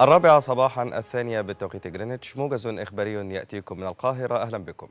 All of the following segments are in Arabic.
الرابعة صباحا الثانية بالتوقيت جرينتش موجز إخباري يأتيكم من القاهرة أهلا بكم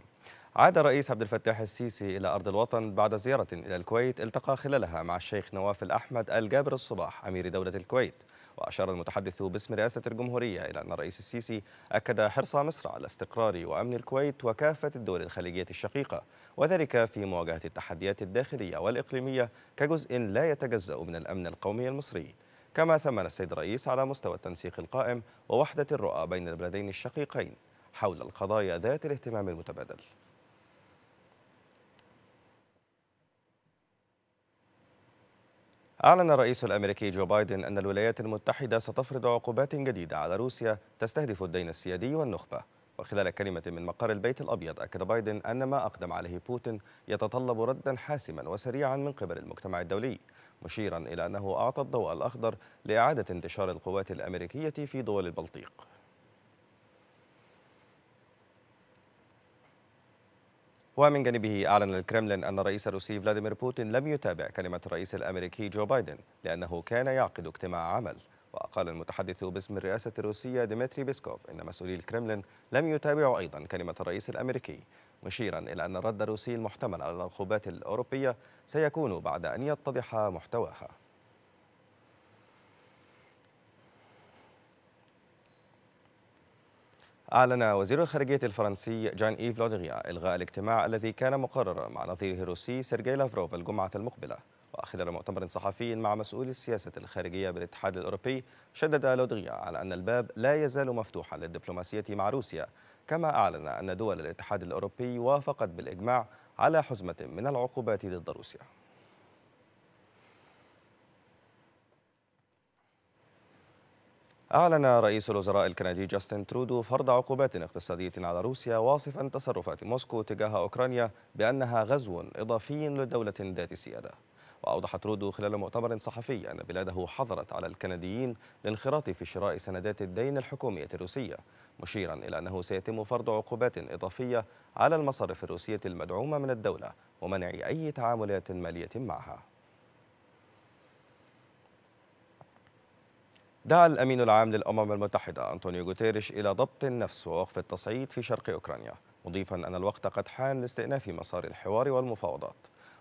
عاد الرئيس عبد الفتاح السيسي إلى أرض الوطن بعد زيارة إلى الكويت التقى خلالها مع الشيخ نواف الأحمد الجابر الصباح أمير دولة الكويت وأشار المتحدث باسم رئاسة الجمهورية إلى أن الرئيس السيسي أكد حرص مصر على استقرار وأمن الكويت وكافة الدول الخليجية الشقيقة وذلك في مواجهة التحديات الداخلية والإقليمية كجزء لا يتجزأ من الأمن القومي المصري كما ثمن السيد الرئيس على مستوى التنسيق القائم ووحدة الرؤى بين البلدين الشقيقين حول القضايا ذات الاهتمام المتبادل أعلن الرئيس الأمريكي جو بايدن أن الولايات المتحدة ستفرض عقوبات جديدة على روسيا تستهدف الدين السيادي والنخبة وخلال كلمة من مقر البيت الأبيض أكد بايدن أن ما أقدم عليه بوتين يتطلب ردا حاسما وسريعا من قبل المجتمع الدولي مشيرا إلى أنه أعطى الضوء الأخضر لإعادة انتشار القوات الأمريكية في دول البلطيق ومن جانبه أعلن الكرملين أن الرئيس الروسي فلاديمير بوتين لم يتابع كلمة الرئيس الأمريكي جو بايدن لأنه كان يعقد اجتماع عمل وقال المتحدث باسم الرئاسة الروسية ديمتري بيسكوف إن مسؤولي الكرملين لم يتابعوا أيضا كلمة الرئيس الأمريكي مشيرا إلى أن الرد الروسي المحتمل على العقوبات الأوروبية سيكون بعد أن يتضح محتواها أعلن وزير الخارجية الفرنسي جان إيف لودغيا إلغاء الاجتماع الذي كان مقررا مع نظيره الروسي سيرجي لافروف الجمعة المقبلة وخلال مؤتمر صحفي مع مسؤول السياسة الخارجية بالاتحاد الأوروبي شدد لودغيا على أن الباب لا يزال مفتوحا للدبلوماسية مع روسيا كما أعلن أن دول الاتحاد الأوروبي وافقت بالإجماع على حزمة من العقوبات ضد روسيا أعلن رئيس الوزراء الكندي جاستن ترودو فرض عقوبات اقتصادية على روسيا واصفا تصرفات موسكو تجاه أوكرانيا بأنها غزو إضافي لدولة ذات سيادة وأوضحت رودو خلال مؤتمر صحفي أن بلاده حظرت على الكنديين الانخراط في شراء سندات الدين الحكومية الروسية مشيرا إلى أنه سيتم فرض عقوبات إضافية على المصارف الروسية المدعومة من الدولة ومنع أي تعاملات مالية معها دعا الأمين العام للأمم المتحدة أنطونيو غوتيريش إلى ضبط النفس ووقف التصعيد في شرق أوكرانيا مضيفا أن الوقت قد حان لاستئناف مسار الحوار والمفاوضات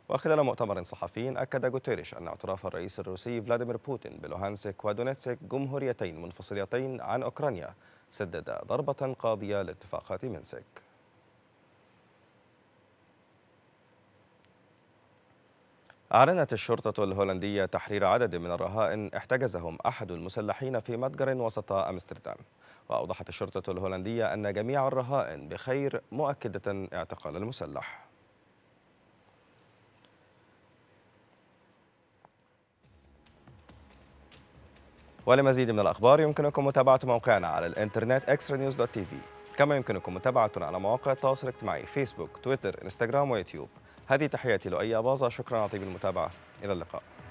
وخلال مؤتمر صحفي أكد جوتيريش أن اعتراف الرئيس الروسي فلاديمير بوتين بلوهانسك ودونيتسك جمهوريتين منفصلتين عن أوكرانيا سدد ضربة قاضية لاتفاقات منسك أعلنت الشرطة الهولندية تحرير عدد من الرهائن احتجزهم أحد المسلحين في متجر وسط أمستردام وأوضحت الشرطة الهولندية أن جميع الرهائن بخير مؤكدة اعتقال المسلح ولمزيد من الأخبار يمكنكم متابعة موقعنا على الإنترنت اكسترا نيوز دوت تي في كما يمكنكم متابعتنا على مواقع التواصل الاجتماعي فيسبوك تويتر انستغرام ويوتيوب هذه تحياتي لؤي أباظة شكرا على طيب المتابعة إلى اللقاء